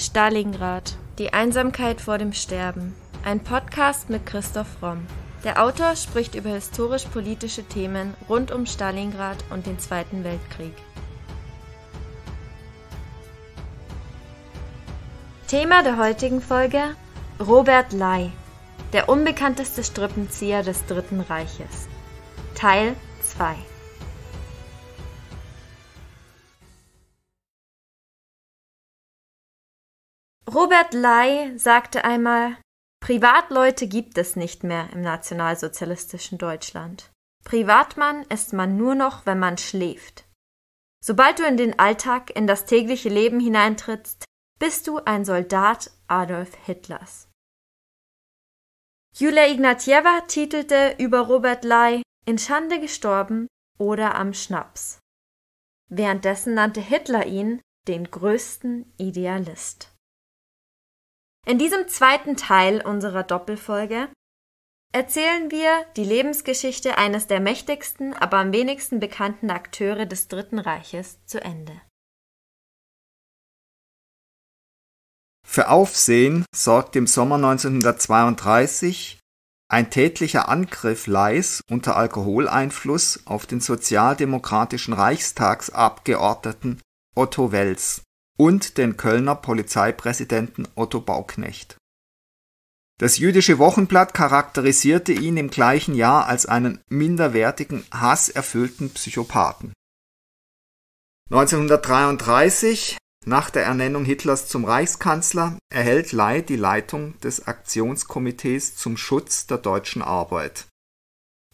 Stalingrad. Die Einsamkeit vor dem Sterben. Ein Podcast mit Christoph Romm. Der Autor spricht über historisch-politische Themen rund um Stalingrad und den Zweiten Weltkrieg. Thema der heutigen Folge Robert Ley, der unbekannteste Strippenzieher des Dritten Reiches. Teil 2 Robert Ley sagte einmal, Privatleute gibt es nicht mehr im nationalsozialistischen Deutschland. Privatmann ist man nur noch, wenn man schläft. Sobald du in den Alltag, in das tägliche Leben hineintrittst, bist du ein Soldat Adolf Hitlers. Julia Ignatieva titelte über Robert Ley in Schande gestorben oder am Schnaps. Währenddessen nannte Hitler ihn den größten Idealist. In diesem zweiten Teil unserer Doppelfolge erzählen wir die Lebensgeschichte eines der mächtigsten, aber am wenigsten bekannten Akteure des Dritten Reiches zu Ende. Für Aufsehen sorgt im Sommer 1932 ein tätlicher Angriff Leis unter Alkoholeinfluss auf den sozialdemokratischen Reichstagsabgeordneten Otto Wels und den Kölner Polizeipräsidenten Otto Bauknecht. Das jüdische Wochenblatt charakterisierte ihn im gleichen Jahr als einen minderwertigen, hasserfüllten Psychopathen. 1933, nach der Ernennung Hitlers zum Reichskanzler, erhält Ley die Leitung des Aktionskomitees zum Schutz der deutschen Arbeit.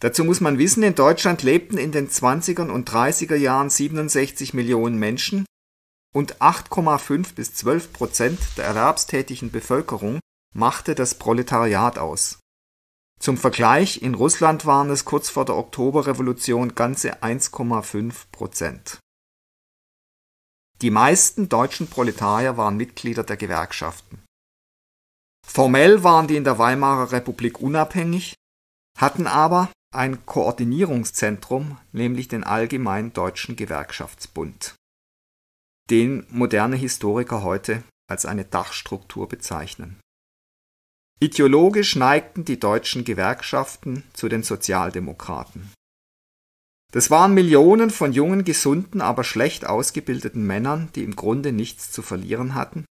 Dazu muss man wissen, in Deutschland lebten in den 20er und 30er Jahren 67 Millionen Menschen, und 8,5 bis 12 Prozent der erwerbstätigen Bevölkerung machte das Proletariat aus. Zum Vergleich, in Russland waren es kurz vor der Oktoberrevolution ganze 1,5 Prozent. Die meisten deutschen Proletarier waren Mitglieder der Gewerkschaften. Formell waren die in der Weimarer Republik unabhängig, hatten aber ein Koordinierungszentrum, nämlich den Allgemeinen Deutschen Gewerkschaftsbund den moderne Historiker heute als eine Dachstruktur bezeichnen. Ideologisch neigten die deutschen Gewerkschaften zu den Sozialdemokraten. Das waren Millionen von jungen, gesunden, aber schlecht ausgebildeten Männern, die im Grunde nichts zu verlieren hatten,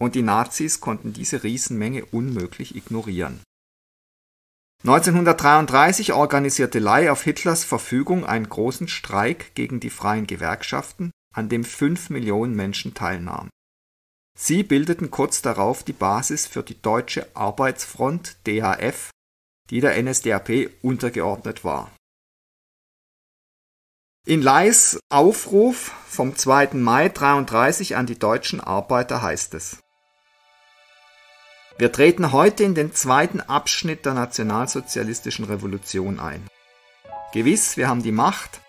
und die Nazis konnten diese Riesenmenge unmöglich ignorieren. 1933 organisierte Ley auf Hitlers Verfügung einen großen Streik gegen die freien Gewerkschaften, an dem fünf Millionen Menschen teilnahmen. Sie bildeten kurz darauf die Basis für die Deutsche Arbeitsfront DHF, die der NSDAP untergeordnet war. In Leis Aufruf vom 2. Mai 33 an die deutschen Arbeiter heißt es, wir treten heute in den zweiten Abschnitt der nationalsozialistischen Revolution ein. Gewiss, wir haben die Macht,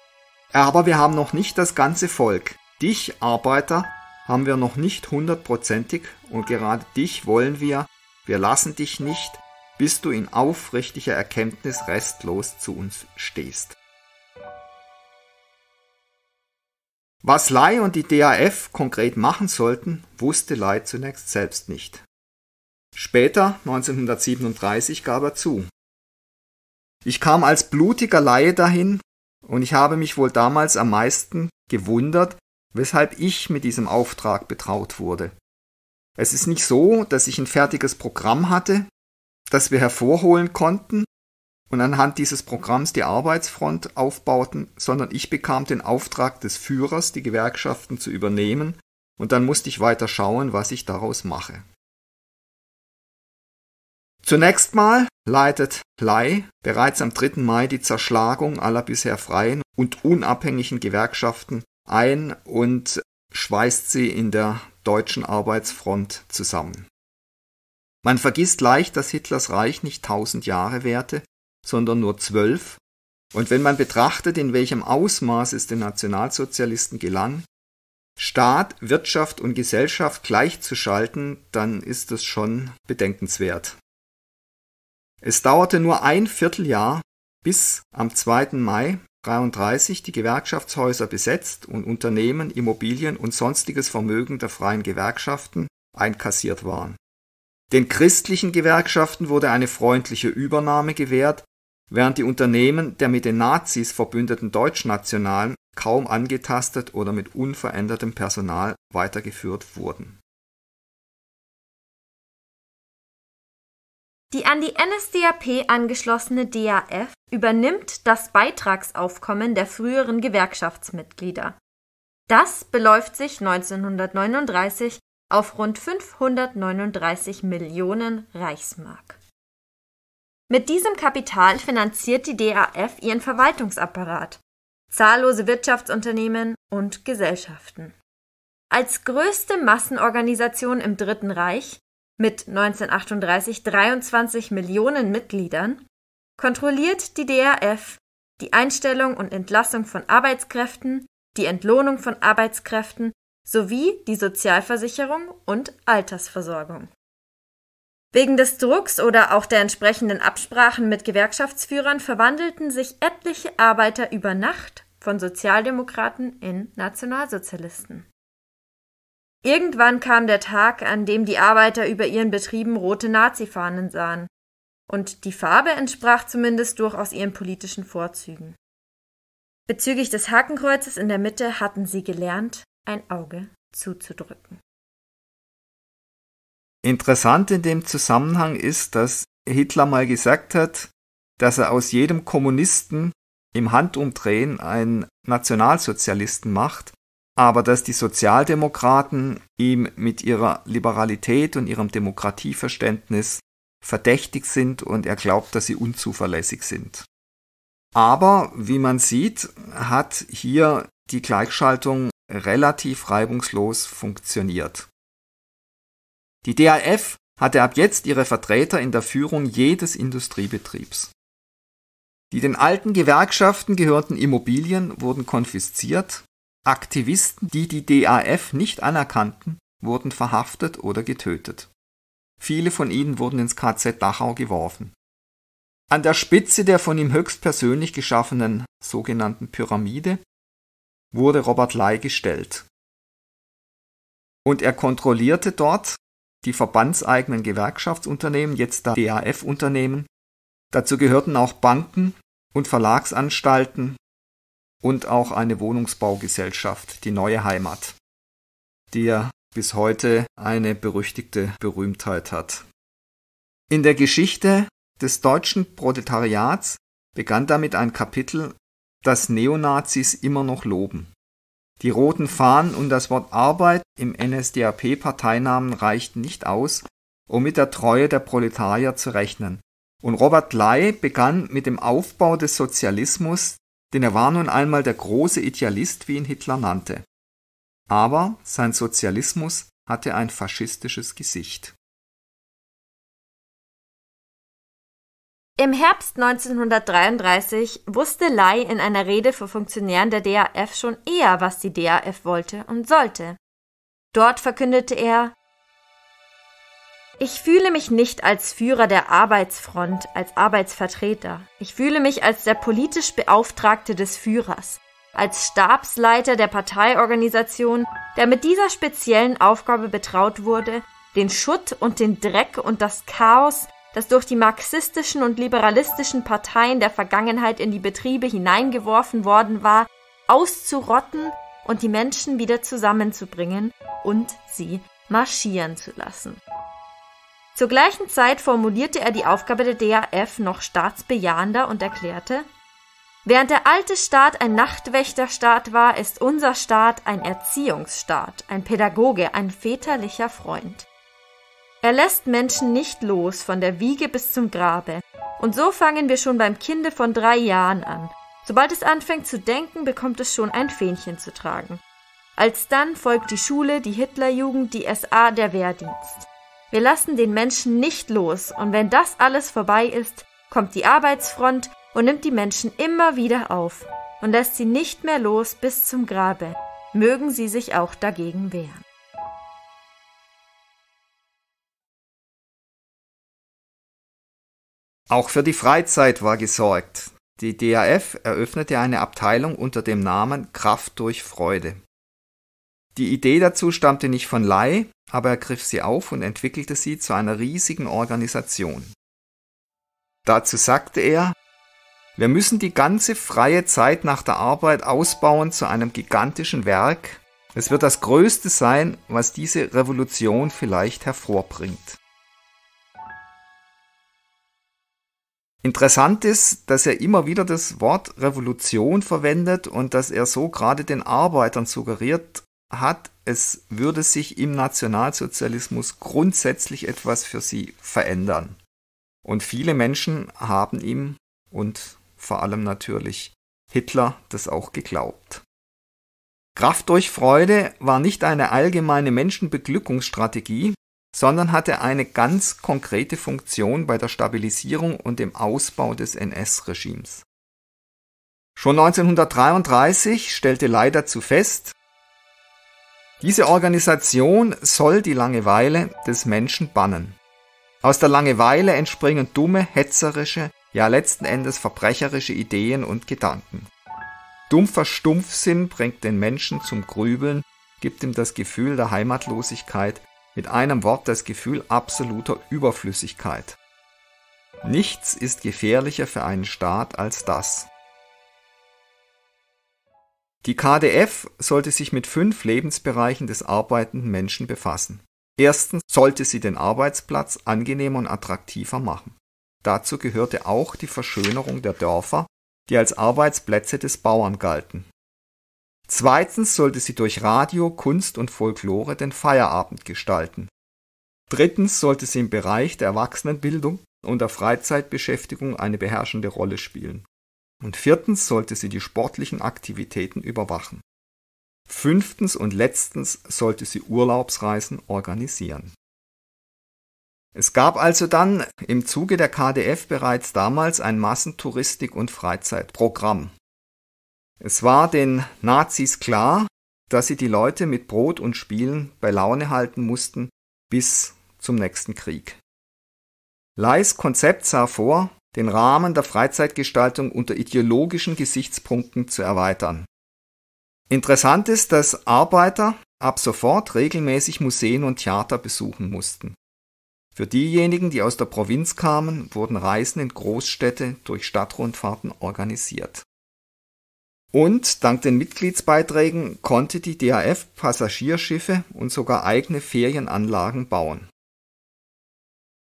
aber wir haben noch nicht das ganze Volk. Dich, Arbeiter, haben wir noch nicht hundertprozentig und gerade dich wollen wir. Wir lassen dich nicht, bis du in aufrichtiger Erkenntnis restlos zu uns stehst. Was Lai und die DAF konkret machen sollten, wusste Lai zunächst selbst nicht. Später, 1937, gab er zu. Ich kam als blutiger Laie dahin und ich habe mich wohl damals am meisten gewundert, weshalb ich mit diesem Auftrag betraut wurde. Es ist nicht so, dass ich ein fertiges Programm hatte, das wir hervorholen konnten und anhand dieses Programms die Arbeitsfront aufbauten, sondern ich bekam den Auftrag des Führers, die Gewerkschaften zu übernehmen, und dann musste ich weiter schauen, was ich daraus mache. Zunächst mal leitet Lai bereits am 3. Mai die Zerschlagung aller bisher freien und unabhängigen Gewerkschaften ein und schweißt sie in der deutschen Arbeitsfront zusammen. Man vergisst leicht, dass Hitlers Reich nicht tausend Jahre währte, sondern nur zwölf, und wenn man betrachtet, in welchem Ausmaß es den Nationalsozialisten gelang, Staat, Wirtschaft und Gesellschaft gleichzuschalten, dann ist das schon bedenkenswert. Es dauerte nur ein Vierteljahr, bis am 2. Mai 33 die Gewerkschaftshäuser besetzt und Unternehmen, Immobilien und sonstiges Vermögen der freien Gewerkschaften einkassiert waren. Den christlichen Gewerkschaften wurde eine freundliche Übernahme gewährt, während die Unternehmen der mit den Nazis verbündeten Deutschnationalen kaum angetastet oder mit unverändertem Personal weitergeführt wurden Die an die NSDAP angeschlossene DAF übernimmt das Beitragsaufkommen der früheren Gewerkschaftsmitglieder. Das beläuft sich 1939 auf rund 539 Millionen Reichsmark. Mit diesem Kapital finanziert die DAF ihren Verwaltungsapparat, zahllose Wirtschaftsunternehmen und Gesellschaften. Als größte Massenorganisation im Dritten Reich mit 1938 23 Millionen Mitgliedern, kontrolliert die DRF die Einstellung und Entlassung von Arbeitskräften, die Entlohnung von Arbeitskräften sowie die Sozialversicherung und Altersversorgung. Wegen des Drucks oder auch der entsprechenden Absprachen mit Gewerkschaftsführern verwandelten sich etliche Arbeiter über Nacht von Sozialdemokraten in Nationalsozialisten. Irgendwann kam der Tag, an dem die Arbeiter über ihren Betrieben rote Nazifahnen sahen. Und die Farbe entsprach zumindest durchaus ihren politischen Vorzügen. Bezüglich des Hakenkreuzes in der Mitte hatten sie gelernt, ein Auge zuzudrücken. Interessant in dem Zusammenhang ist, dass Hitler mal gesagt hat, dass er aus jedem Kommunisten im Handumdrehen einen Nationalsozialisten macht aber dass die Sozialdemokraten ihm mit ihrer Liberalität und ihrem Demokratieverständnis verdächtig sind und er glaubt, dass sie unzuverlässig sind. Aber wie man sieht, hat hier die Gleichschaltung relativ reibungslos funktioniert. Die DAF hatte ab jetzt ihre Vertreter in der Führung jedes Industriebetriebs. Die den alten Gewerkschaften gehörten Immobilien wurden konfisziert Aktivisten, die die DAF nicht anerkannten, wurden verhaftet oder getötet. Viele von ihnen wurden ins KZ Dachau geworfen. An der Spitze der von ihm höchstpersönlich geschaffenen sogenannten Pyramide wurde Robert Ley gestellt. Und er kontrollierte dort die verbandseigenen Gewerkschaftsunternehmen, jetzt da DAF-Unternehmen. Dazu gehörten auch Banken und Verlagsanstalten und auch eine Wohnungsbaugesellschaft, die Neue Heimat, die ja bis heute eine berüchtigte Berühmtheit hat. In der Geschichte des deutschen Proletariats begann damit ein Kapitel, das Neonazis immer noch loben. Die roten Fahnen und das Wort Arbeit im NSDAP-Parteinamen reichten nicht aus, um mit der Treue der Proletarier zu rechnen. Und Robert Ley begann mit dem Aufbau des Sozialismus denn er war nun einmal der große Idealist, wie ihn Hitler nannte. Aber sein Sozialismus hatte ein faschistisches Gesicht. Im Herbst 1933 wusste Lai in einer Rede vor Funktionären der DAF schon eher, was die DAF wollte und sollte. Dort verkündete er, ich fühle mich nicht als Führer der Arbeitsfront, als Arbeitsvertreter. Ich fühle mich als der politisch Beauftragte des Führers, als Stabsleiter der Parteiorganisation, der mit dieser speziellen Aufgabe betraut wurde, den Schutt und den Dreck und das Chaos, das durch die marxistischen und liberalistischen Parteien der Vergangenheit in die Betriebe hineingeworfen worden war, auszurotten und die Menschen wieder zusammenzubringen und sie marschieren zu lassen. Zur gleichen Zeit formulierte er die Aufgabe der DAF noch staatsbejahender und erklärte, Während der alte Staat ein Nachtwächterstaat war, ist unser Staat ein Erziehungsstaat, ein Pädagoge, ein väterlicher Freund. Er lässt Menschen nicht los von der Wiege bis zum Grabe. Und so fangen wir schon beim Kinde von drei Jahren an. Sobald es anfängt zu denken, bekommt es schon ein Fähnchen zu tragen. Alsdann folgt die Schule, die Hitlerjugend, die SA, der Wehrdienst. Wir lassen den Menschen nicht los und wenn das alles vorbei ist, kommt die Arbeitsfront und nimmt die Menschen immer wieder auf und lässt sie nicht mehr los bis zum Grabe. Mögen sie sich auch dagegen wehren. Auch für die Freizeit war gesorgt. Die DAF eröffnete eine Abteilung unter dem Namen Kraft durch Freude. Die Idee dazu stammte nicht von Lai, aber er griff sie auf und entwickelte sie zu einer riesigen Organisation. Dazu sagte er, wir müssen die ganze freie Zeit nach der Arbeit ausbauen zu einem gigantischen Werk. Es wird das Größte sein, was diese Revolution vielleicht hervorbringt. Interessant ist, dass er immer wieder das Wort Revolution verwendet und dass er so gerade den Arbeitern suggeriert, hat, es würde sich im Nationalsozialismus grundsätzlich etwas für sie verändern. Und viele Menschen haben ihm und vor allem natürlich Hitler das auch geglaubt. Kraft durch Freude war nicht eine allgemeine Menschenbeglückungsstrategie, sondern hatte eine ganz konkrete Funktion bei der Stabilisierung und dem Ausbau des NS-Regimes. Schon 1933 stellte Lai dazu fest, diese Organisation soll die Langeweile des Menschen bannen. Aus der Langeweile entspringen dumme, hetzerische, ja letzten Endes verbrecherische Ideen und Gedanken. Dumpfer Stumpfsinn bringt den Menschen zum Grübeln, gibt ihm das Gefühl der Heimatlosigkeit, mit einem Wort das Gefühl absoluter Überflüssigkeit. Nichts ist gefährlicher für einen Staat als das. Die KDF sollte sich mit fünf Lebensbereichen des arbeitenden Menschen befassen. Erstens sollte sie den Arbeitsplatz angenehmer und attraktiver machen. Dazu gehörte auch die Verschönerung der Dörfer, die als Arbeitsplätze des Bauern galten. Zweitens sollte sie durch Radio, Kunst und Folklore den Feierabend gestalten. Drittens sollte sie im Bereich der Erwachsenenbildung und der Freizeitbeschäftigung eine beherrschende Rolle spielen. Und viertens sollte sie die sportlichen Aktivitäten überwachen. Fünftens und letztens sollte sie Urlaubsreisen organisieren. Es gab also dann im Zuge der KDF bereits damals ein Massentouristik- und Freizeitprogramm. Es war den Nazis klar, dass sie die Leute mit Brot und Spielen bei Laune halten mussten bis zum nächsten Krieg. Leis Konzept sah vor, den Rahmen der Freizeitgestaltung unter ideologischen Gesichtspunkten zu erweitern. Interessant ist, dass Arbeiter ab sofort regelmäßig Museen und Theater besuchen mussten. Für diejenigen, die aus der Provinz kamen, wurden Reisen in Großstädte durch Stadtrundfahrten organisiert. Und dank den Mitgliedsbeiträgen konnte die DAF Passagierschiffe und sogar eigene Ferienanlagen bauen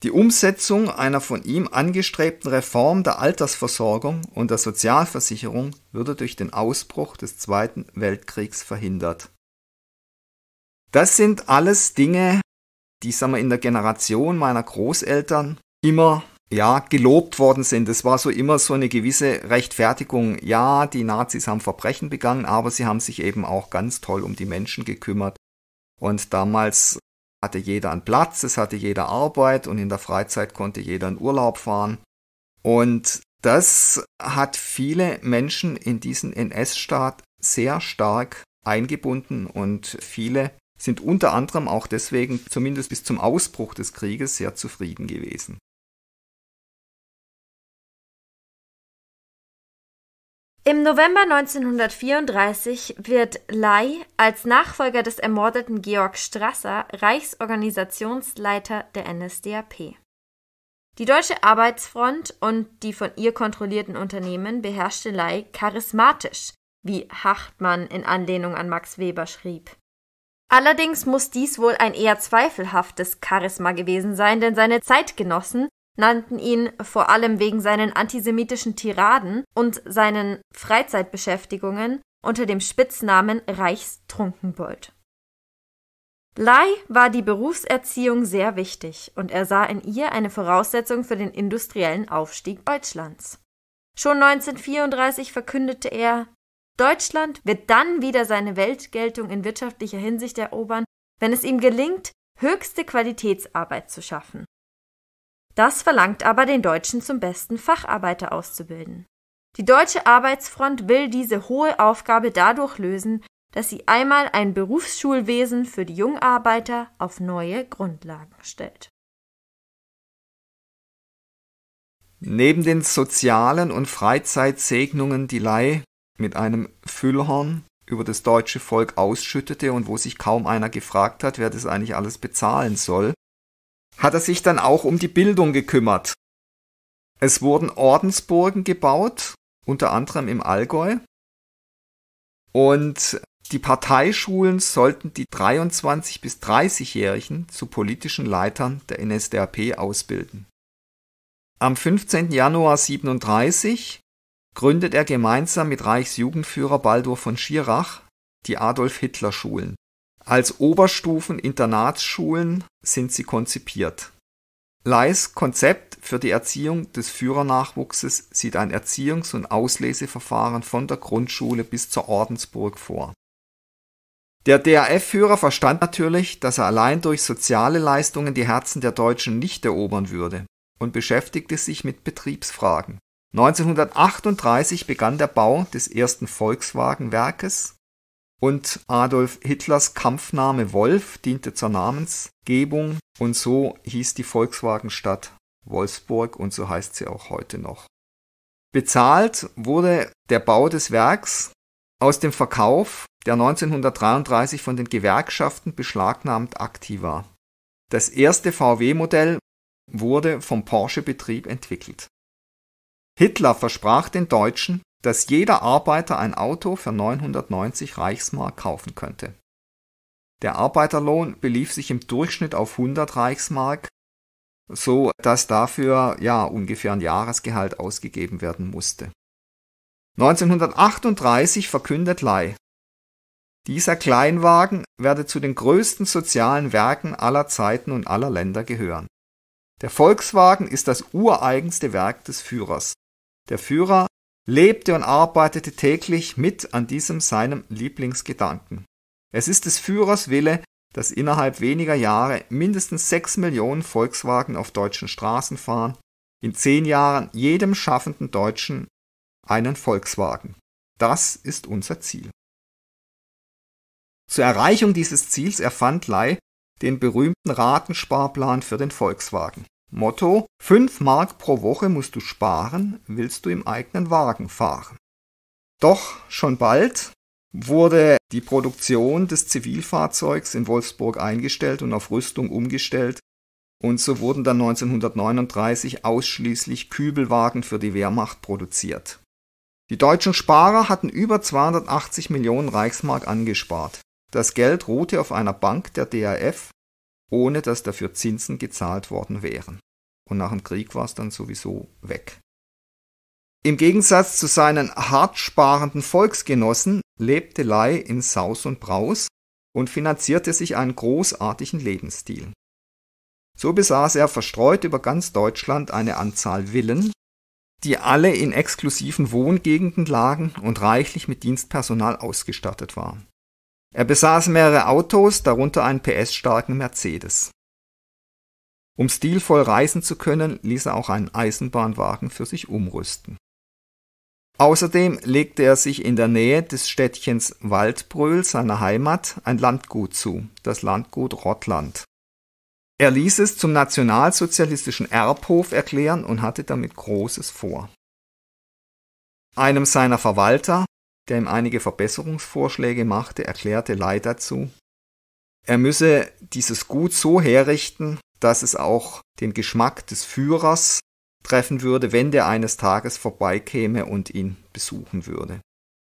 die Umsetzung einer von ihm angestrebten Reform der Altersversorgung und der Sozialversicherung würde durch den Ausbruch des Zweiten Weltkriegs verhindert. Das sind alles Dinge, die sagen wir, in der Generation meiner Großeltern immer ja, gelobt worden sind. Es war so immer so eine gewisse Rechtfertigung. Ja, die Nazis haben Verbrechen begangen, aber sie haben sich eben auch ganz toll um die Menschen gekümmert. Und damals hatte jeder einen Platz, es hatte jeder Arbeit und in der Freizeit konnte jeder in Urlaub fahren. Und das hat viele Menschen in diesen NS-Staat sehr stark eingebunden und viele sind unter anderem auch deswegen zumindest bis zum Ausbruch des Krieges sehr zufrieden gewesen. Im November 1934 wird Lai als Nachfolger des ermordeten Georg Strasser Reichsorganisationsleiter der NSDAP. Die Deutsche Arbeitsfront und die von ihr kontrollierten Unternehmen beherrschte Lai charismatisch, wie Hachtmann in Anlehnung an Max Weber schrieb. Allerdings muss dies wohl ein eher zweifelhaftes Charisma gewesen sein, denn seine Zeitgenossen nannten ihn vor allem wegen seinen antisemitischen Tiraden und seinen Freizeitbeschäftigungen unter dem Spitznamen Reichstrunkenbold. Lai war die Berufserziehung sehr wichtig und er sah in ihr eine Voraussetzung für den industriellen Aufstieg Deutschlands. Schon 1934 verkündete er, Deutschland wird dann wieder seine Weltgeltung in wirtschaftlicher Hinsicht erobern, wenn es ihm gelingt, höchste Qualitätsarbeit zu schaffen. Das verlangt aber den Deutschen zum besten Facharbeiter auszubilden. Die deutsche Arbeitsfront will diese hohe Aufgabe dadurch lösen, dass sie einmal ein Berufsschulwesen für die Jungarbeiter auf neue Grundlagen stellt. Neben den sozialen und Freizeitsegnungen, die Lai mit einem Füllhorn über das deutsche Volk ausschüttete und wo sich kaum einer gefragt hat, wer das eigentlich alles bezahlen soll, hat er sich dann auch um die Bildung gekümmert. Es wurden Ordensburgen gebaut, unter anderem im Allgäu. Und die Parteischulen sollten die 23- bis 30-Jährigen zu politischen Leitern der NSDAP ausbilden. Am 15. Januar 1937 gründet er gemeinsam mit Reichsjugendführer Baldur von Schirach die Adolf Hitler Schulen. Als Oberstufen-Internatsschulen sind sie konzipiert. Leis Konzept für die Erziehung des Führernachwuchses sieht ein Erziehungs- und Ausleseverfahren von der Grundschule bis zur Ordensburg vor. Der DAF-Führer verstand natürlich, dass er allein durch soziale Leistungen die Herzen der Deutschen nicht erobern würde und beschäftigte sich mit Betriebsfragen. 1938 begann der Bau des ersten Volkswagenwerkes und Adolf Hitlers Kampfname Wolf diente zur Namensgebung und so hieß die Volkswagenstadt Wolfsburg und so heißt sie auch heute noch. Bezahlt wurde der Bau des Werks aus dem Verkauf der 1933 von den Gewerkschaften beschlagnahmt Aktiva. Das erste VW-Modell wurde vom Porsche-Betrieb entwickelt. Hitler versprach den Deutschen, dass jeder Arbeiter ein Auto für 990 Reichsmark kaufen könnte. Der Arbeiterlohn belief sich im Durchschnitt auf 100 Reichsmark, so dass dafür ja ungefähr ein Jahresgehalt ausgegeben werden musste. 1938 verkündet Ley, dieser Kleinwagen werde zu den größten sozialen Werken aller Zeiten und aller Länder gehören. Der Volkswagen ist das ureigenste Werk des Führers. Der Führer lebte und arbeitete täglich mit an diesem seinem Lieblingsgedanken. Es ist des Führers Wille, dass innerhalb weniger Jahre mindestens sechs Millionen Volkswagen auf deutschen Straßen fahren, in zehn Jahren jedem schaffenden Deutschen einen Volkswagen. Das ist unser Ziel. Zur Erreichung dieses Ziels erfand Lai den berühmten Ratensparplan für den Volkswagen. Motto 5 Mark pro Woche musst du sparen, willst du im eigenen Wagen fahren. Doch schon bald wurde die Produktion des Zivilfahrzeugs in Wolfsburg eingestellt und auf Rüstung umgestellt, und so wurden dann 1939 ausschließlich Kübelwagen für die Wehrmacht produziert. Die deutschen Sparer hatten über 280 Millionen Reichsmark angespart. Das Geld ruhte auf einer Bank der DAF, ohne dass dafür Zinsen gezahlt worden wären. Und nach dem Krieg war es dann sowieso weg. Im Gegensatz zu seinen hartsparenden Volksgenossen lebte Lai in Saus und Braus und finanzierte sich einen großartigen Lebensstil. So besaß er verstreut über ganz Deutschland eine Anzahl Villen, die alle in exklusiven Wohngegenden lagen und reichlich mit Dienstpersonal ausgestattet waren. Er besaß mehrere Autos, darunter einen PS-starken Mercedes. Um stilvoll reisen zu können, ließ er auch einen Eisenbahnwagen für sich umrüsten. Außerdem legte er sich in der Nähe des Städtchens Waldbröl, seiner Heimat, ein Landgut zu, das Landgut Rottland. Er ließ es zum nationalsozialistischen Erbhof erklären und hatte damit Großes vor. Einem seiner Verwalter, der ihm einige Verbesserungsvorschläge machte, erklärte Lei dazu, er müsse dieses Gut so herrichten, dass es auch den Geschmack des Führers treffen würde, wenn der eines Tages vorbeikäme und ihn besuchen würde.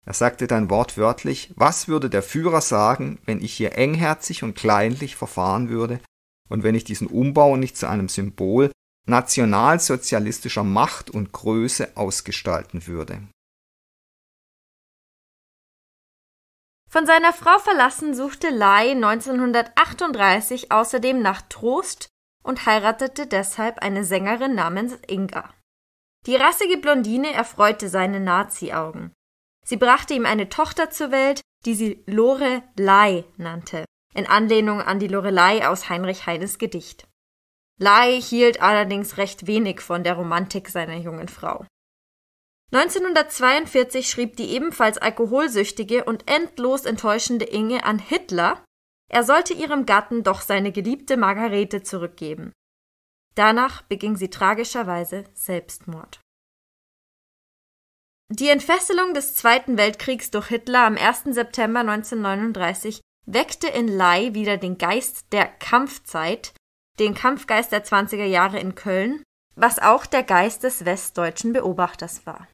Er sagte dann wortwörtlich, was würde der Führer sagen, wenn ich hier engherzig und kleinlich verfahren würde und wenn ich diesen Umbau nicht zu einem Symbol nationalsozialistischer Macht und Größe ausgestalten würde. Von seiner Frau verlassen suchte Lai 1938 außerdem nach Trost und heiratete deshalb eine Sängerin namens Inga. Die rassige Blondine erfreute seine Nazi-Augen. Sie brachte ihm eine Tochter zur Welt, die sie Lorelei nannte, in Anlehnung an die Lorelei aus Heinrich Heines Gedicht. Lai hielt allerdings recht wenig von der Romantik seiner jungen Frau. 1942 schrieb die ebenfalls alkoholsüchtige und endlos enttäuschende Inge an Hitler er sollte ihrem Gatten doch seine geliebte Margarete zurückgeben. Danach beging sie tragischerweise Selbstmord. Die Entfesselung des Zweiten Weltkriegs durch Hitler am 1. September 1939 weckte in Lai wieder den Geist der Kampfzeit, den Kampfgeist der 20er Jahre in Köln, was auch der Geist des westdeutschen Beobachters war.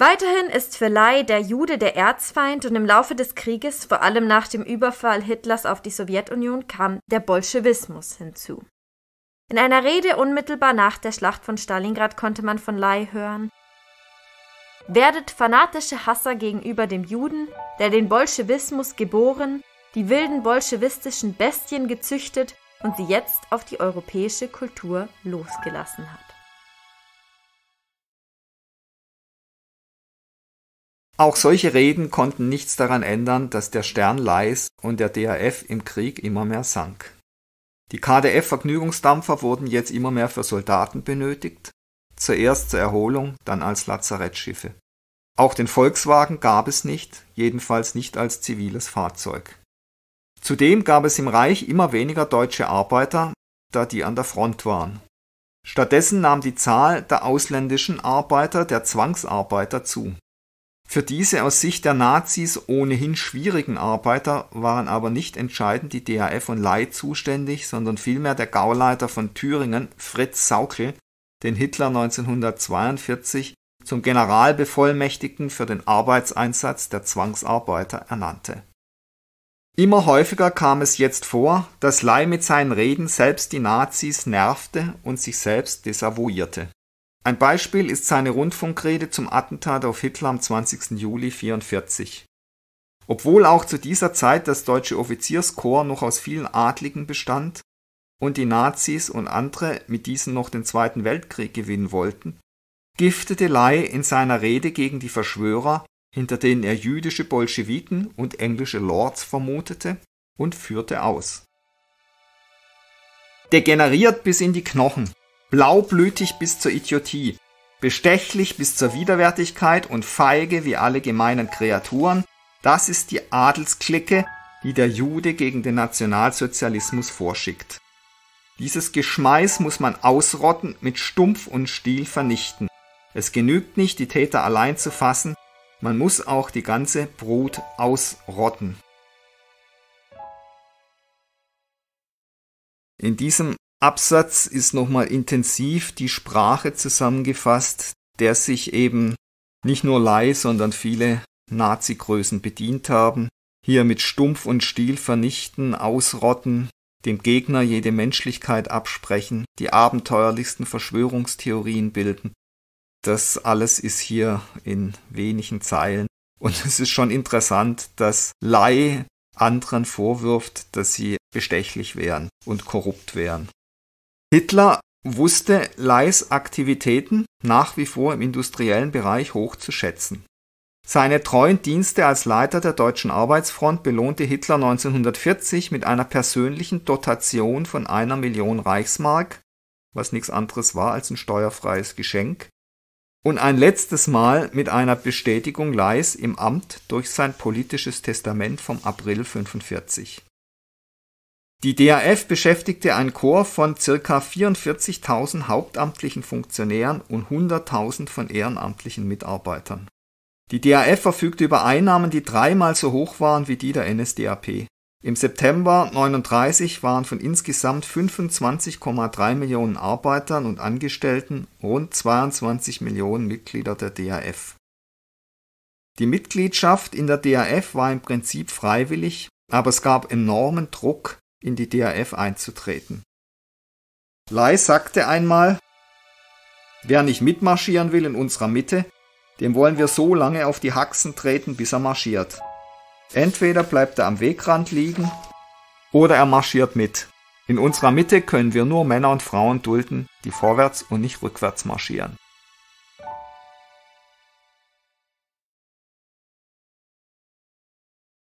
Weiterhin ist für Lai der Jude der Erzfeind und im Laufe des Krieges, vor allem nach dem Überfall Hitlers auf die Sowjetunion, kam der Bolschewismus hinzu. In einer Rede unmittelbar nach der Schlacht von Stalingrad konnte man von Lai hören: Werdet fanatische Hasser gegenüber dem Juden, der den Bolschewismus geboren, die wilden bolschewistischen Bestien gezüchtet und sie jetzt auf die europäische Kultur losgelassen hat. Auch solche Reden konnten nichts daran ändern, dass der Stern Leis und der DAF im Krieg immer mehr sank. Die KDF-Vergnügungsdampfer wurden jetzt immer mehr für Soldaten benötigt, zuerst zur Erholung, dann als Lazarettschiffe. Auch den Volkswagen gab es nicht, jedenfalls nicht als ziviles Fahrzeug. Zudem gab es im Reich immer weniger deutsche Arbeiter, da die an der Front waren. Stattdessen nahm die Zahl der ausländischen Arbeiter, der Zwangsarbeiter zu. Für diese aus Sicht der Nazis ohnehin schwierigen Arbeiter waren aber nicht entscheidend die DAF und Ley zuständig, sondern vielmehr der Gauleiter von Thüringen, Fritz Saukel, den Hitler 1942 zum Generalbevollmächtigten für den Arbeitseinsatz der Zwangsarbeiter ernannte. Immer häufiger kam es jetzt vor, dass Ley mit seinen Reden selbst die Nazis nervte und sich selbst desavouierte ein Beispiel ist seine Rundfunkrede zum Attentat auf Hitler am 20. Juli 1944. Obwohl auch zu dieser Zeit das deutsche Offizierskorps noch aus vielen Adligen bestand und die Nazis und andere mit diesen noch den Zweiten Weltkrieg gewinnen wollten, giftete Ley in seiner Rede gegen die Verschwörer, hinter denen er jüdische Bolschewiken und englische Lords vermutete, und führte aus. Degeneriert bis in die Knochen, blaublütig bis zur Idiotie, bestechlich bis zur Widerwärtigkeit und feige wie alle gemeinen Kreaturen, das ist die Adelsklicke, die der Jude gegen den Nationalsozialismus vorschickt. Dieses Geschmeiß muss man ausrotten, mit Stumpf und Stiel vernichten. Es genügt nicht, die Täter allein zu fassen, man muss auch die ganze Brut ausrotten. In diesem Absatz ist nochmal intensiv die Sprache zusammengefasst, der sich eben nicht nur Lai, sondern viele Nazi-Größen bedient haben. Hier mit Stumpf und Stiel vernichten, ausrotten, dem Gegner jede Menschlichkeit absprechen, die abenteuerlichsten Verschwörungstheorien bilden. Das alles ist hier in wenigen Zeilen. Und es ist schon interessant, dass Lai anderen vorwirft, dass sie bestechlich wären und korrupt wären. Hitler wusste Leis Aktivitäten nach wie vor im industriellen Bereich hoch zu schätzen. Seine treuen Dienste als Leiter der Deutschen Arbeitsfront belohnte Hitler 1940 mit einer persönlichen Dotation von einer Million Reichsmark, was nichts anderes war als ein steuerfreies Geschenk, und ein letztes Mal mit einer Bestätigung Leis im Amt durch sein politisches Testament vom April 1945. Die DAF beschäftigte ein Korps von circa 44.000 hauptamtlichen Funktionären und 100.000 von ehrenamtlichen Mitarbeitern. Die DAF verfügte über Einnahmen, die dreimal so hoch waren wie die der NSDAP. Im September 1939 waren von insgesamt 25,3 Millionen Arbeitern und Angestellten rund 22 Millionen Mitglieder der DAF. Die Mitgliedschaft in der DAF war im Prinzip freiwillig, aber es gab enormen Druck, in die DAF einzutreten. Lai sagte einmal, wer nicht mitmarschieren will in unserer Mitte, dem wollen wir so lange auf die Haxen treten, bis er marschiert. Entweder bleibt er am Wegrand liegen oder er marschiert mit. In unserer Mitte können wir nur Männer und Frauen dulden, die vorwärts und nicht rückwärts marschieren.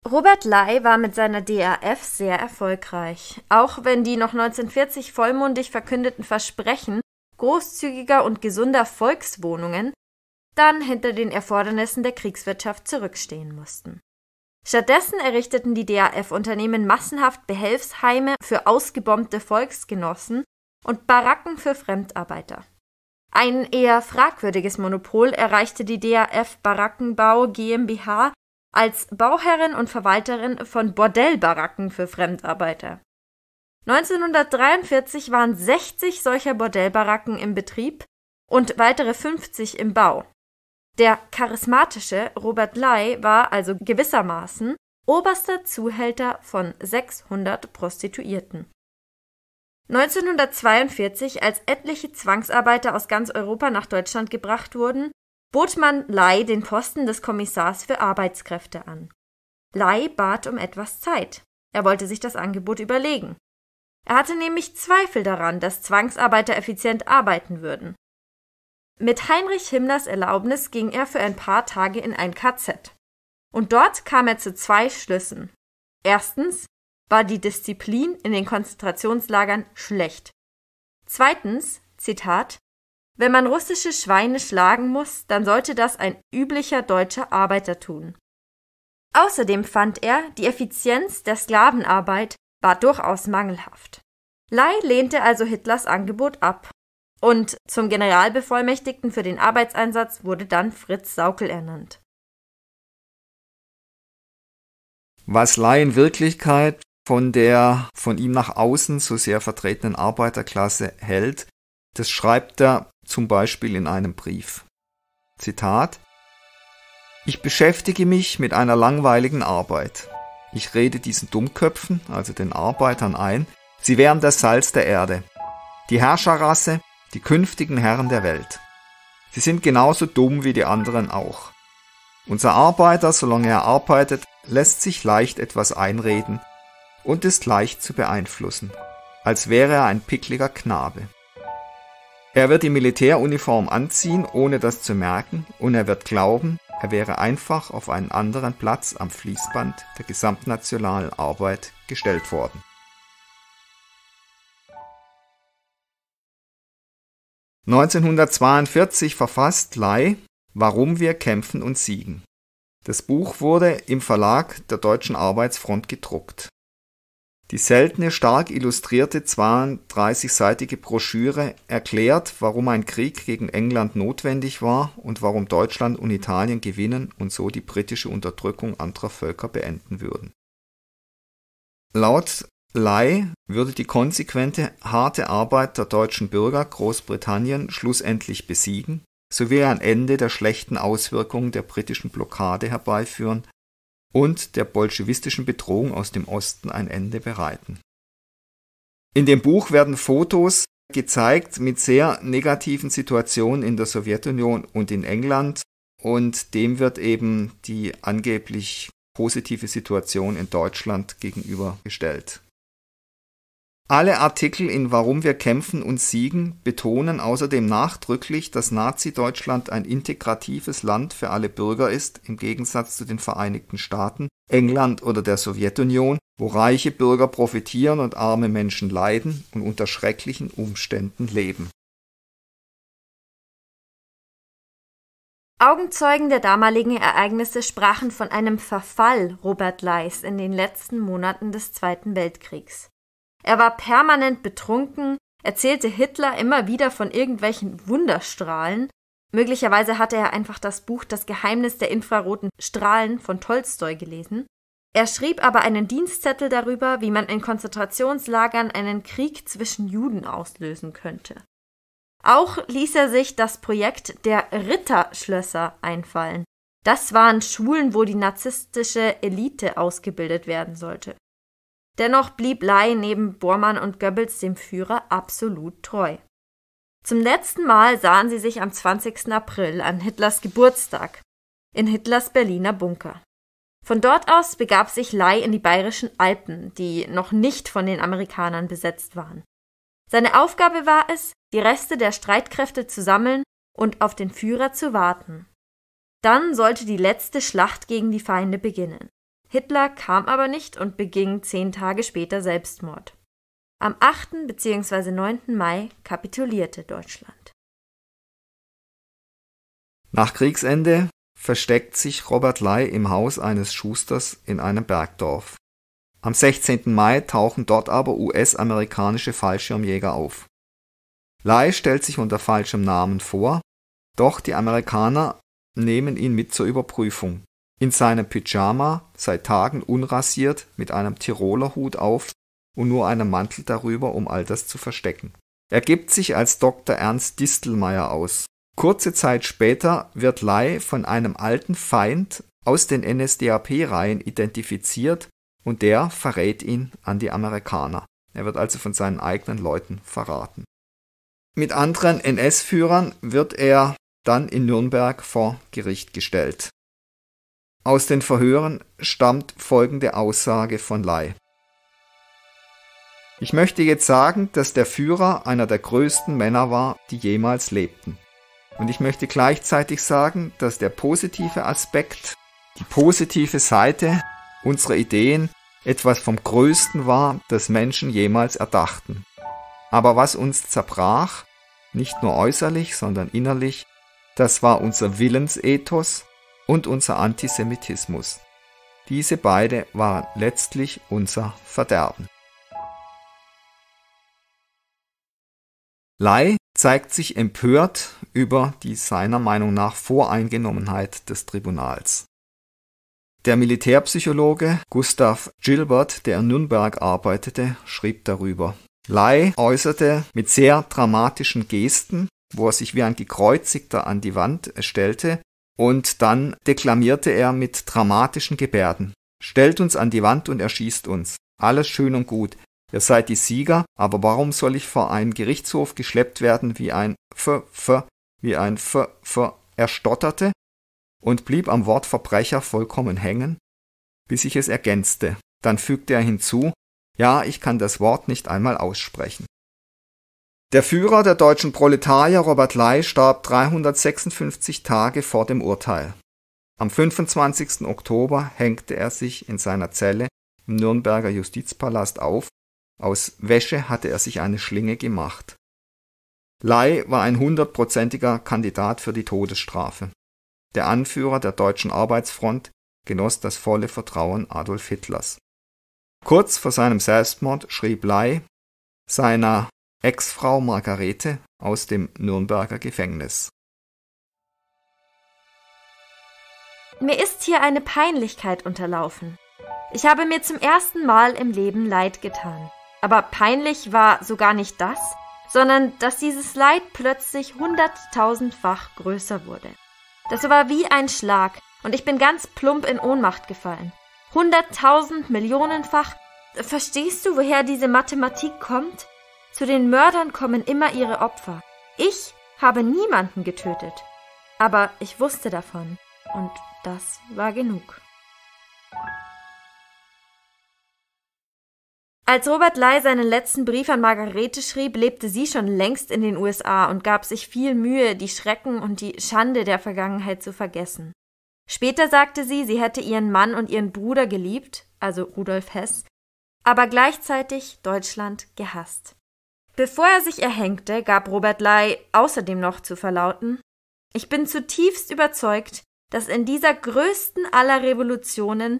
Robert Ley war mit seiner DAF sehr erfolgreich, auch wenn die noch 1940 vollmundig verkündeten Versprechen großzügiger und gesunder Volkswohnungen dann hinter den Erfordernissen der Kriegswirtschaft zurückstehen mussten. Stattdessen errichteten die DAF-Unternehmen massenhaft Behelfsheime für ausgebombte Volksgenossen und Baracken für Fremdarbeiter. Ein eher fragwürdiges Monopol erreichte die DAF Barackenbau GmbH als Bauherrin und Verwalterin von Bordellbaracken für Fremdarbeiter. 1943 waren 60 solcher Bordellbaracken im Betrieb und weitere 50 im Bau. Der charismatische Robert Ley war also gewissermaßen oberster Zuhälter von 600 Prostituierten. 1942, als etliche Zwangsarbeiter aus ganz Europa nach Deutschland gebracht wurden, bot man Lai den Posten des Kommissars für Arbeitskräfte an. Lai bat um etwas Zeit. Er wollte sich das Angebot überlegen. Er hatte nämlich Zweifel daran, dass Zwangsarbeiter effizient arbeiten würden. Mit Heinrich Himmlers Erlaubnis ging er für ein paar Tage in ein KZ. Und dort kam er zu zwei Schlüssen. Erstens war die Disziplin in den Konzentrationslagern schlecht. Zweitens, Zitat, wenn man russische Schweine schlagen muss, dann sollte das ein üblicher deutscher Arbeiter tun. Außerdem fand er, die Effizienz der Sklavenarbeit war durchaus mangelhaft. Lai lehnte also Hitlers Angebot ab. Und zum Generalbevollmächtigten für den Arbeitseinsatz wurde dann Fritz Saukel ernannt. Was Lai in Wirklichkeit von der von ihm nach außen so sehr vertretenen Arbeiterklasse hält, das schreibt er zum Beispiel in einem Brief. Zitat Ich beschäftige mich mit einer langweiligen Arbeit. Ich rede diesen Dummköpfen, also den Arbeitern ein, sie wären das Salz der Erde, die Herrscherrasse, die künftigen Herren der Welt. Sie sind genauso dumm wie die anderen auch. Unser Arbeiter, solange er arbeitet, lässt sich leicht etwas einreden und ist leicht zu beeinflussen, als wäre er ein pickliger Knabe. Er wird die Militäruniform anziehen, ohne das zu merken, und er wird glauben, er wäre einfach auf einen anderen Platz am Fließband der gesamtnationalen Arbeit gestellt worden. (1942) verfasst Lai, Warum wir kämpfen und siegen. Das Buch wurde im Verlag der Deutschen Arbeitsfront gedruckt die seltene, stark illustrierte 32-seitige Broschüre erklärt, warum ein Krieg gegen England notwendig war und warum Deutschland und Italien gewinnen und so die britische Unterdrückung anderer Völker beenden würden. Laut Lai würde die konsequente, harte Arbeit der deutschen Bürger Großbritannien schlussendlich besiegen sowie ein Ende der schlechten Auswirkungen der britischen Blockade herbeiführen und der bolschewistischen Bedrohung aus dem Osten ein Ende bereiten. In dem Buch werden Fotos gezeigt mit sehr negativen Situationen in der Sowjetunion und in England und dem wird eben die angeblich positive Situation in Deutschland gegenübergestellt. Alle Artikel in Warum wir kämpfen und siegen betonen außerdem nachdrücklich, dass Nazi-Deutschland ein integratives Land für alle Bürger ist, im Gegensatz zu den Vereinigten Staaten, England oder der Sowjetunion, wo reiche Bürger profitieren und arme Menschen leiden und unter schrecklichen Umständen leben. Augenzeugen der damaligen Ereignisse sprachen von einem Verfall Robert Leis in den letzten Monaten des Zweiten Weltkriegs. Er war permanent betrunken, erzählte Hitler immer wieder von irgendwelchen Wunderstrahlen. Möglicherweise hatte er einfach das Buch Das Geheimnis der infraroten Strahlen von Tolstoi gelesen. Er schrieb aber einen Dienstzettel darüber, wie man in Konzentrationslagern einen Krieg zwischen Juden auslösen könnte. Auch ließ er sich das Projekt der Ritterschlösser einfallen. Das waren Schulen, wo die narzisstische Elite ausgebildet werden sollte. Dennoch blieb Lai neben Bormann und Goebbels dem Führer absolut treu. Zum letzten Mal sahen sie sich am 20. April an Hitlers Geburtstag in Hitlers Berliner Bunker. Von dort aus begab sich Lai in die bayerischen Alpen, die noch nicht von den Amerikanern besetzt waren. Seine Aufgabe war es, die Reste der Streitkräfte zu sammeln und auf den Führer zu warten. Dann sollte die letzte Schlacht gegen die Feinde beginnen. Hitler kam aber nicht und beging zehn Tage später Selbstmord. Am 8. bzw. 9. Mai kapitulierte Deutschland. Nach Kriegsende versteckt sich Robert Ley im Haus eines Schusters in einem Bergdorf. Am 16. Mai tauchen dort aber US-amerikanische Fallschirmjäger auf. Ley stellt sich unter falschem Namen vor, doch die Amerikaner nehmen ihn mit zur Überprüfung in seinem Pyjama, seit Tagen unrasiert, mit einem Tiroler Hut auf und nur einem Mantel darüber, um all das zu verstecken. Er gibt sich als Dr. Ernst Distelmeier aus. Kurze Zeit später wird Lai von einem alten Feind aus den NSDAP-Reihen identifiziert und der verrät ihn an die Amerikaner. Er wird also von seinen eigenen Leuten verraten. Mit anderen NS-Führern wird er dann in Nürnberg vor Gericht gestellt. Aus den Verhören stammt folgende Aussage von Lai. Ich möchte jetzt sagen, dass der Führer einer der größten Männer war, die jemals lebten. Und ich möchte gleichzeitig sagen, dass der positive Aspekt, die positive Seite unserer Ideen etwas vom Größten war, das Menschen jemals erdachten. Aber was uns zerbrach, nicht nur äußerlich, sondern innerlich, das war unser Willensethos und unser Antisemitismus. Diese beide waren letztlich unser Verderben. Lai zeigt sich empört über die seiner Meinung nach Voreingenommenheit des Tribunals. Der Militärpsychologe Gustav Gilbert, der in Nürnberg arbeitete, schrieb darüber. Lai äußerte mit sehr dramatischen Gesten, wo er sich wie ein gekreuzigter an die Wand stellte, und dann deklamierte er mit dramatischen Gebärden. Stellt uns an die Wand und erschießt uns. Alles schön und gut. Ihr seid die Sieger, aber warum soll ich vor einen Gerichtshof geschleppt werden wie ein F, F, wie ein F, F, erstotterte und blieb am Wort Verbrecher vollkommen hängen, bis ich es ergänzte. Dann fügte er hinzu, ja, ich kann das Wort nicht einmal aussprechen. Der Führer der deutschen Proletarier Robert Ley starb 356 Tage vor dem Urteil. Am 25. Oktober hängte er sich in seiner Zelle im Nürnberger Justizpalast auf. Aus Wäsche hatte er sich eine Schlinge gemacht. Ley war ein hundertprozentiger Kandidat für die Todesstrafe. Der Anführer der deutschen Arbeitsfront genoss das volle Vertrauen Adolf Hitlers. Kurz vor seinem Selbstmord schrieb Ley seiner Ex-Frau Margarete aus dem Nürnberger Gefängnis. Mir ist hier eine Peinlichkeit unterlaufen. Ich habe mir zum ersten Mal im Leben leid getan. Aber peinlich war sogar nicht das, sondern dass dieses Leid plötzlich hunderttausendfach größer wurde. Das war wie ein Schlag und ich bin ganz plump in Ohnmacht gefallen. Hunderttausend Millionenfach. Verstehst du, woher diese Mathematik kommt? Zu den Mördern kommen immer ihre Opfer. Ich habe niemanden getötet. Aber ich wusste davon. Und das war genug. Als Robert Lai seinen letzten Brief an Margarete schrieb, lebte sie schon längst in den USA und gab sich viel Mühe, die Schrecken und die Schande der Vergangenheit zu vergessen. Später sagte sie, sie hätte ihren Mann und ihren Bruder geliebt, also Rudolf Hess, aber gleichzeitig Deutschland gehasst. Bevor er sich erhängte, gab Robert Ley außerdem noch zu verlauten Ich bin zutiefst überzeugt, dass in dieser größten aller Revolutionen,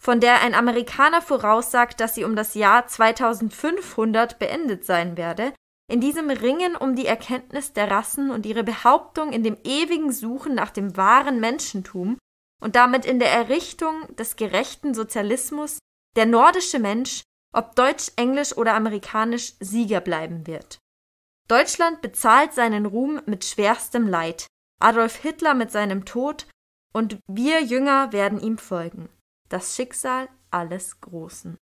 von der ein Amerikaner voraussagt, dass sie um das Jahr 2500 beendet sein werde, in diesem Ringen um die Erkenntnis der Rassen und ihre Behauptung in dem ewigen Suchen nach dem wahren Menschentum und damit in der Errichtung des gerechten Sozialismus der nordische Mensch ob Deutsch, Englisch oder Amerikanisch Sieger bleiben wird. Deutschland bezahlt seinen Ruhm mit schwerstem Leid, Adolf Hitler mit seinem Tod und wir Jünger werden ihm folgen. Das Schicksal alles Großen.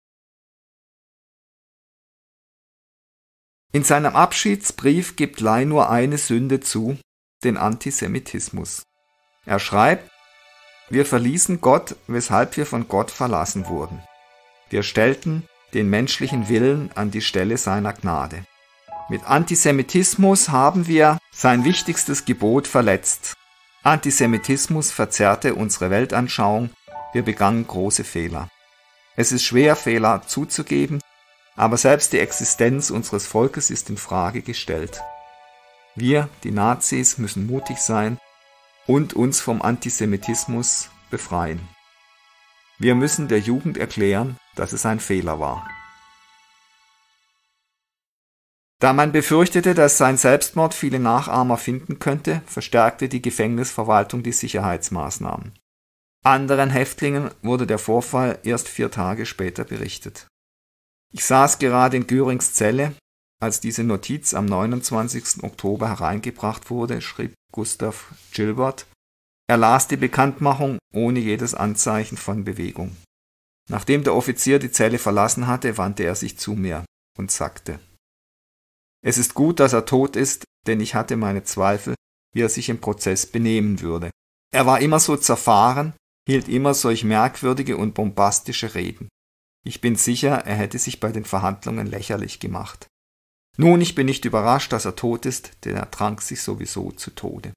In seinem Abschiedsbrief gibt Lai nur eine Sünde zu, den Antisemitismus. Er schreibt, wir verließen Gott, weshalb wir von Gott verlassen wurden. Wir stellten den menschlichen Willen an die Stelle seiner Gnade. Mit Antisemitismus haben wir sein wichtigstes Gebot verletzt. Antisemitismus verzerrte unsere Weltanschauung, wir begangen große Fehler. Es ist schwer, Fehler zuzugeben, aber selbst die Existenz unseres Volkes ist in Frage gestellt. Wir, die Nazis, müssen mutig sein und uns vom Antisemitismus befreien. Wir müssen der Jugend erklären, dass es ein Fehler war. Da man befürchtete, dass sein Selbstmord viele Nachahmer finden könnte, verstärkte die Gefängnisverwaltung die Sicherheitsmaßnahmen. Anderen Häftlingen wurde der Vorfall erst vier Tage später berichtet. Ich saß gerade in Görings Zelle, als diese Notiz am 29. Oktober hereingebracht wurde, schrieb Gustav Gilbert. Er las die Bekanntmachung ohne jedes Anzeichen von Bewegung. Nachdem der Offizier die Zelle verlassen hatte, wandte er sich zu mir und sagte, es ist gut, dass er tot ist, denn ich hatte meine Zweifel, wie er sich im Prozess benehmen würde. Er war immer so zerfahren, hielt immer solch merkwürdige und bombastische Reden. Ich bin sicher, er hätte sich bei den Verhandlungen lächerlich gemacht. Nun, ich bin nicht überrascht, dass er tot ist, denn er trank sich sowieso zu Tode.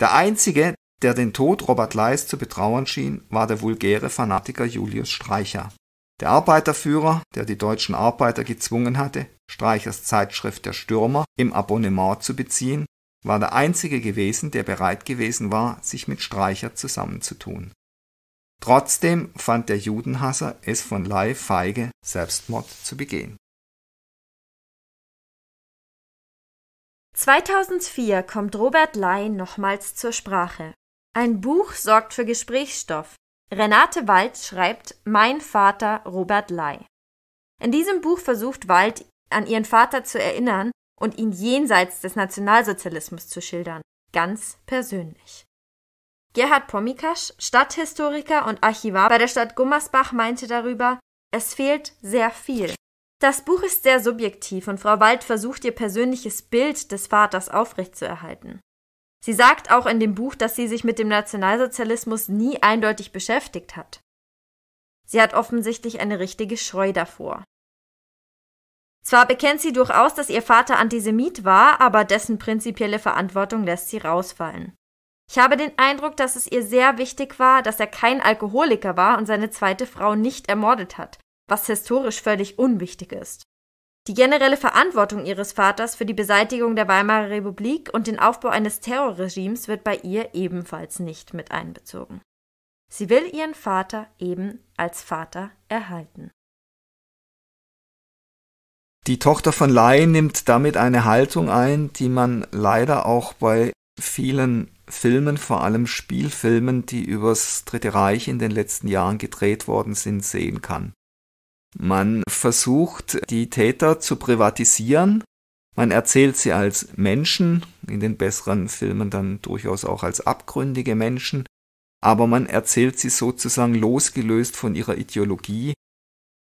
Der Einzige, der den Tod Robert Leys zu betrauern schien, war der vulgäre Fanatiker Julius Streicher. Der Arbeiterführer, der die deutschen Arbeiter gezwungen hatte, Streichers Zeitschrift Der Stürmer im Abonnement zu beziehen, war der einzige gewesen, der bereit gewesen war, sich mit Streicher zusammenzutun. Trotzdem fand der Judenhasser es von Ley feige, Selbstmord zu begehen. 2004 kommt Robert Ley nochmals zur Sprache. Ein Buch sorgt für Gesprächsstoff. Renate Wald schreibt Mein Vater Robert Ley. In diesem Buch versucht Wald, an ihren Vater zu erinnern und ihn jenseits des Nationalsozialismus zu schildern, ganz persönlich. Gerhard Pomikasch, Stadthistoriker und Archivar bei der Stadt Gummersbach, meinte darüber, es fehlt sehr viel. Das Buch ist sehr subjektiv und Frau Wald versucht ihr persönliches Bild des Vaters aufrechtzuerhalten. Sie sagt auch in dem Buch, dass sie sich mit dem Nationalsozialismus nie eindeutig beschäftigt hat. Sie hat offensichtlich eine richtige Scheu davor. Zwar bekennt sie durchaus, dass ihr Vater Antisemit war, aber dessen prinzipielle Verantwortung lässt sie rausfallen. Ich habe den Eindruck, dass es ihr sehr wichtig war, dass er kein Alkoholiker war und seine zweite Frau nicht ermordet hat, was historisch völlig unwichtig ist. Die generelle Verantwortung ihres Vaters für die Beseitigung der Weimarer Republik und den Aufbau eines Terrorregimes wird bei ihr ebenfalls nicht mit einbezogen. Sie will ihren Vater eben als Vater erhalten. Die Tochter von Lai nimmt damit eine Haltung ein, die man leider auch bei vielen Filmen, vor allem Spielfilmen, die übers Dritte Reich in den letzten Jahren gedreht worden sind, sehen kann. Man versucht, die Täter zu privatisieren. Man erzählt sie als Menschen, in den besseren Filmen dann durchaus auch als abgründige Menschen, aber man erzählt sie sozusagen losgelöst von ihrer Ideologie.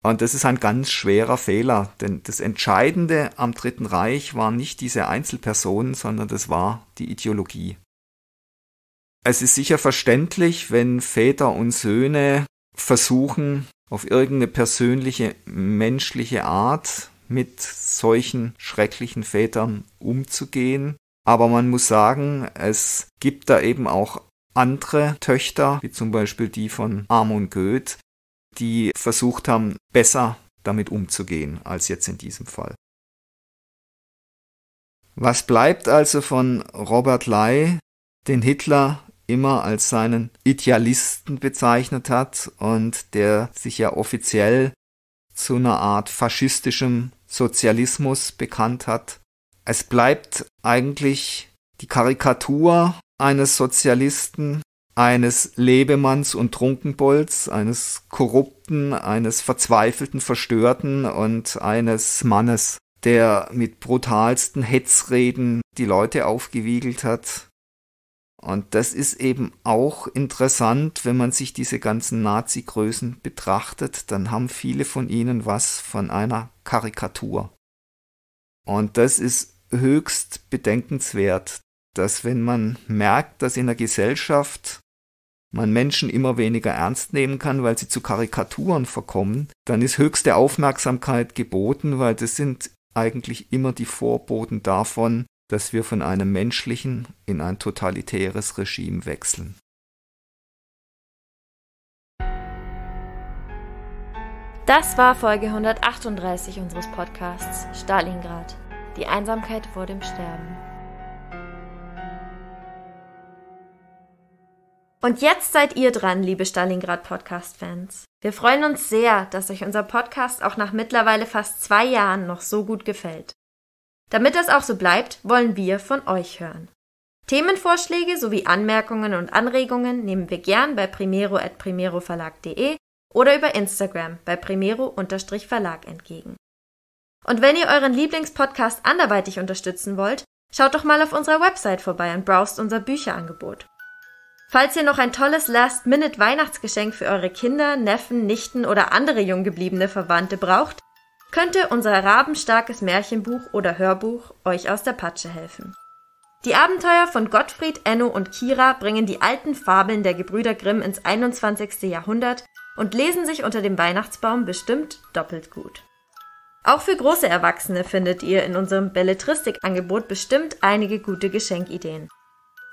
Und das ist ein ganz schwerer Fehler, denn das Entscheidende am Dritten Reich waren nicht diese Einzelpersonen, sondern das war die Ideologie. Es ist sicher verständlich, wenn Väter und Söhne versuchen, auf irgendeine persönliche, menschliche Art mit solchen schrecklichen Vätern umzugehen. Aber man muss sagen, es gibt da eben auch andere Töchter, wie zum Beispiel die von Amon Goeth, die versucht haben, besser damit umzugehen als jetzt in diesem Fall. Was bleibt also von Robert Ley, den Hitler immer als seinen Idealisten bezeichnet hat und der sich ja offiziell zu einer Art faschistischem Sozialismus bekannt hat. Es bleibt eigentlich die Karikatur eines Sozialisten, eines Lebemanns und Trunkenbolds, eines Korrupten, eines Verzweifelten, Verstörten und eines Mannes, der mit brutalsten Hetzreden die Leute aufgewiegelt hat, und das ist eben auch interessant, wenn man sich diese ganzen Nazi-Größen betrachtet, dann haben viele von ihnen was von einer Karikatur. Und das ist höchst bedenkenswert, dass wenn man merkt, dass in der Gesellschaft man Menschen immer weniger ernst nehmen kann, weil sie zu Karikaturen verkommen, dann ist höchste Aufmerksamkeit geboten, weil das sind eigentlich immer die Vorboten davon, dass wir von einem menschlichen in ein totalitäres Regime wechseln. Das war Folge 138 unseres Podcasts Stalingrad. Die Einsamkeit vor dem Sterben. Und jetzt seid ihr dran, liebe Stalingrad-Podcast-Fans. Wir freuen uns sehr, dass euch unser Podcast auch nach mittlerweile fast zwei Jahren noch so gut gefällt. Damit das auch so bleibt, wollen wir von euch hören. Themenvorschläge sowie Anmerkungen und Anregungen nehmen wir gern bei primero@primeroverlag.de oder über Instagram bei primero-verlag entgegen. Und wenn ihr euren Lieblingspodcast anderweitig unterstützen wollt, schaut doch mal auf unserer Website vorbei und browst unser Bücherangebot. Falls ihr noch ein tolles Last-Minute-Weihnachtsgeschenk für eure Kinder, Neffen, Nichten oder andere junggebliebene Verwandte braucht, könnte unser rabenstarkes Märchenbuch oder Hörbuch euch aus der Patsche helfen. Die Abenteuer von Gottfried, Enno und Kira bringen die alten Fabeln der Gebrüder Grimm ins 21. Jahrhundert und lesen sich unter dem Weihnachtsbaum bestimmt doppelt gut. Auch für große Erwachsene findet ihr in unserem Belletristik-Angebot bestimmt einige gute Geschenkideen.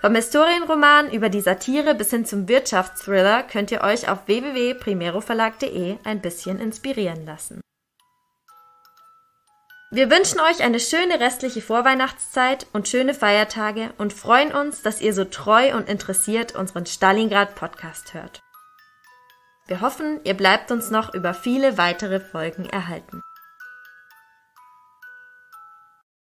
Vom Historienroman über die Satire bis hin zum Wirtschaftsthriller könnt ihr euch auf www.primeroverlag.de ein bisschen inspirieren lassen. Wir wünschen euch eine schöne restliche Vorweihnachtszeit und schöne Feiertage und freuen uns, dass ihr so treu und interessiert unseren Stalingrad-Podcast hört. Wir hoffen, ihr bleibt uns noch über viele weitere Folgen erhalten.